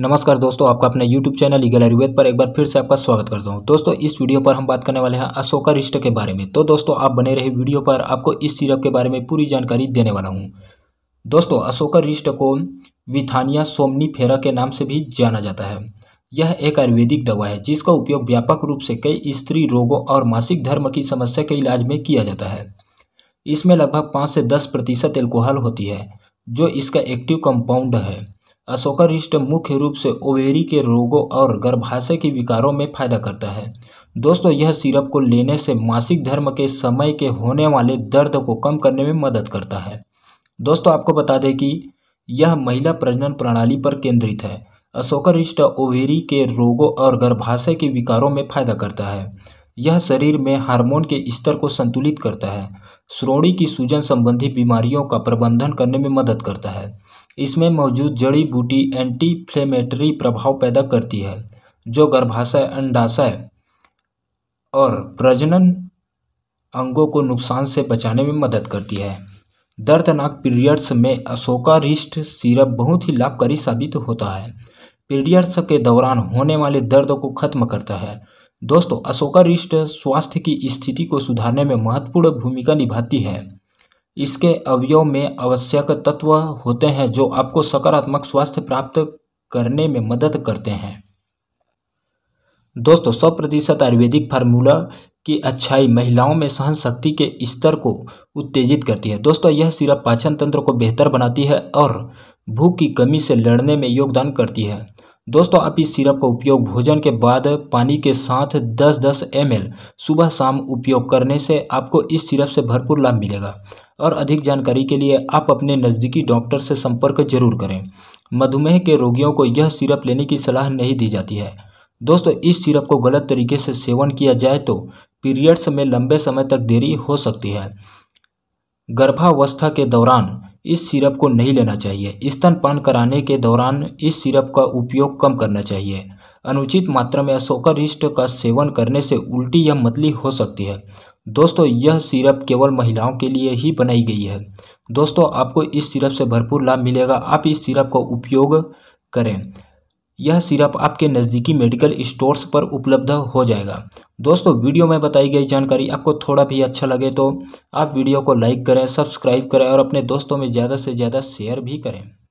नमस्कार दोस्तों आपका अपने YouTube चैनल लीगल आयुर्वेद पर एक बार फिर से आपका स्वागत करता हूं दोस्तों इस वीडियो पर हम बात करने वाले हैं अशोका रिष्ट के बारे में तो दोस्तों आप बने रहे वीडियो पर आपको इस सिरप के बारे में पूरी जानकारी देने वाला हूं दोस्तों अशोका रिष्ट को विथानिया सोमनी फेरा के नाम से भी जाना जाता है यह एक आयुर्वेदिक दवा है जिसका उपयोग व्यापक रूप से कई स्त्री रोगों और मासिक धर्म की समस्या के इलाज में किया जाता है इसमें लगभग पाँच से दस प्रतिशत एल्कोहल होती है जो इसका एक्टिव कंपाउंड है अशोका रिष्ट मुख्य रूप से ओवेरी के रोगों और गर्भाशय के विकारों में फायदा करता है दोस्तों यह सिरप को लेने से मासिक धर्म के समय के होने वाले दर्द को कम करने में मदद करता है दोस्तों आपको बता दें कि यह महिला प्रजनन प्रणाली पर केंद्रित है अशोका रिष्ट ओवेरी के रोगों और गर्भाशय के विकारों में फायदा करता है यह शरीर में हार्मोन के स्तर को संतुलित करता है श्रोणी की सूजन संबंधी बीमारियों का प्रबंधन करने में मदद करता है इसमें मौजूद जड़ी बूटी एंटी फ्लेमेटरी प्रभाव पैदा करती है जो गर्भाशय अंडाशय और प्रजनन अंगों को नुकसान से बचाने में मदद करती है दर्दनाक पीरियड्स में अशोका रिस्ट सिरप बहुत ही लाभकारी साबित होता है पीरियड्स के दौरान होने वाले दर्द को खत्म करता है दोस्तों अशोका रिष्ट स्वास्थ्य की स्थिति को सुधारने में महत्वपूर्ण भूमिका निभाती है इसके अवयव में आवश्यक तत्व होते हैं जो आपको सकारात्मक स्वास्थ्य प्राप्त करने में मदद करते हैं दोस्तों सौ प्रतिशत आयुर्वेदिक फार्मूला की अच्छाई महिलाओं में सहन शक्ति के स्तर को उत्तेजित करती है दोस्तों यह सिर्फ पाचन तंत्र को बेहतर बनाती है और भूख की कमी से लड़ने में योगदान करती है दोस्तों आप इस सिरप का उपयोग भोजन के बाद पानी के साथ 10-10 एम सुबह शाम उपयोग करने से आपको इस सिरप से भरपूर लाभ मिलेगा और अधिक जानकारी के लिए आप अपने नज़दीकी डॉक्टर से संपर्क जरूर करें मधुमेह के रोगियों को यह सिरप लेने की सलाह नहीं दी जाती है दोस्तों इस सिरप को गलत तरीके से सेवन किया जाए तो पीरियड्स में लंबे समय तक देरी हो सकती है गर्भावस्था के दौरान इस सिरप को नहीं लेना चाहिए स्तनपान कराने के दौरान इस सिरप का उपयोग कम करना चाहिए अनुचित मात्रा में रिष्ट का सेवन करने से उल्टी या मतली हो सकती है दोस्तों यह सिरप केवल महिलाओं के लिए ही बनाई गई है दोस्तों आपको इस सिरप से भरपूर लाभ मिलेगा आप इस सिरप का उपयोग करें यह सिरप आपके नज़दीकी मेडिकल स्टोर्स पर उपलब्ध हो जाएगा दोस्तों वीडियो में बताई गई जानकारी आपको थोड़ा भी अच्छा लगे तो आप वीडियो को लाइक करें सब्सक्राइब करें और अपने दोस्तों में ज़्यादा से ज़्यादा शेयर भी करें